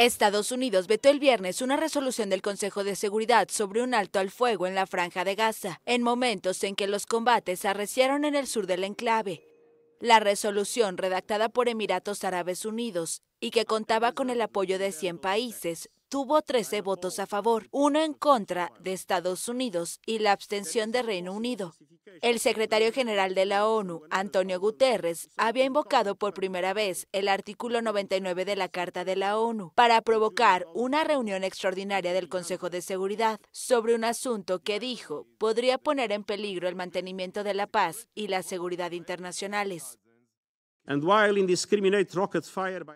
Estados Unidos vetó el viernes una resolución del Consejo de Seguridad sobre un alto al fuego en la franja de Gaza, en momentos en que los combates arreciaron en el sur del enclave. La resolución, redactada por Emiratos Árabes Unidos y que contaba con el apoyo de 100 países, tuvo 13 votos a favor, uno en contra de Estados Unidos y la abstención de Reino Unido. El secretario general de la ONU, Antonio Guterres, había invocado por primera vez el artículo 99 de la Carta de la ONU para provocar una reunión extraordinaria del Consejo de Seguridad sobre un asunto que dijo podría poner en peligro el mantenimiento de la paz y la seguridad internacionales.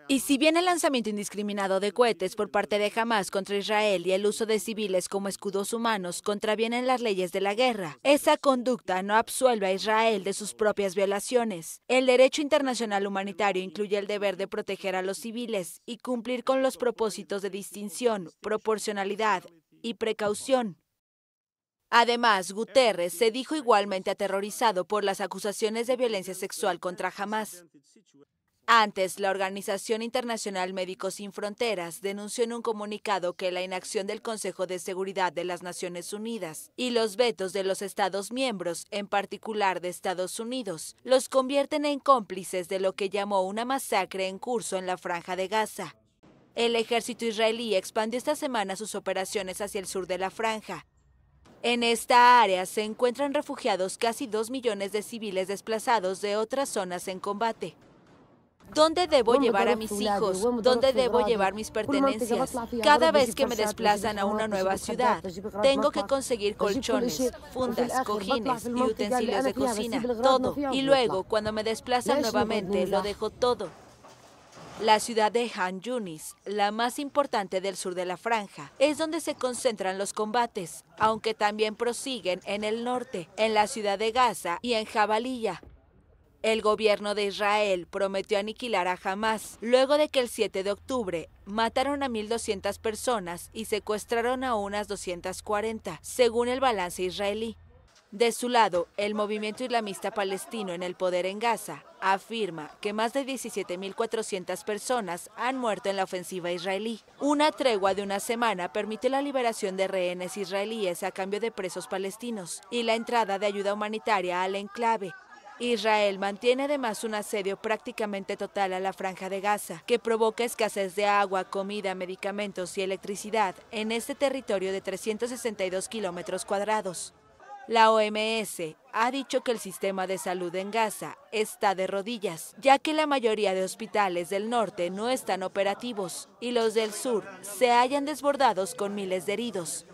Y si bien el lanzamiento indiscriminado de cohetes por parte de Hamas contra Israel y el uso de civiles como escudos humanos contravienen las leyes de la guerra, esa conducta no absuelve a Israel de sus propias violaciones. El derecho internacional humanitario incluye el deber de proteger a los civiles y cumplir con los propósitos de distinción, proporcionalidad y precaución Además, Guterres se dijo igualmente aterrorizado por las acusaciones de violencia sexual contra Hamas. Antes, la Organización Internacional Médicos Sin Fronteras denunció en un comunicado que la inacción del Consejo de Seguridad de las Naciones Unidas y los vetos de los Estados miembros, en particular de Estados Unidos, los convierten en cómplices de lo que llamó una masacre en curso en la franja de Gaza. El ejército israelí expandió esta semana sus operaciones hacia el sur de la franja, en esta área se encuentran refugiados casi dos millones de civiles desplazados de otras zonas en combate. ¿Dónde debo llevar a mis hijos? ¿Dónde debo llevar mis pertenencias? Cada vez que me desplazan a una nueva ciudad, tengo que conseguir colchones, fundas, cojines y utensilios de cocina, todo. Y luego, cuando me desplazan nuevamente, lo dejo todo. La ciudad de Han Yunis, la más importante del sur de la franja, es donde se concentran los combates, aunque también prosiguen en el norte, en la ciudad de Gaza y en Jabalilla. El gobierno de Israel prometió aniquilar a Hamas luego de que el 7 de octubre mataron a 1.200 personas y secuestraron a unas 240, según el balance israelí. De su lado, el movimiento islamista palestino en el poder en Gaza afirma que más de 17.400 personas han muerto en la ofensiva israelí. Una tregua de una semana permite la liberación de rehenes israelíes a cambio de presos palestinos y la entrada de ayuda humanitaria al enclave. Israel mantiene además un asedio prácticamente total a la franja de Gaza, que provoca escasez de agua, comida, medicamentos y electricidad en este territorio de 362 kilómetros cuadrados. La OMS ha dicho que el sistema de salud en Gaza está de rodillas, ya que la mayoría de hospitales del norte no están operativos y los del sur se hayan desbordados con miles de heridos.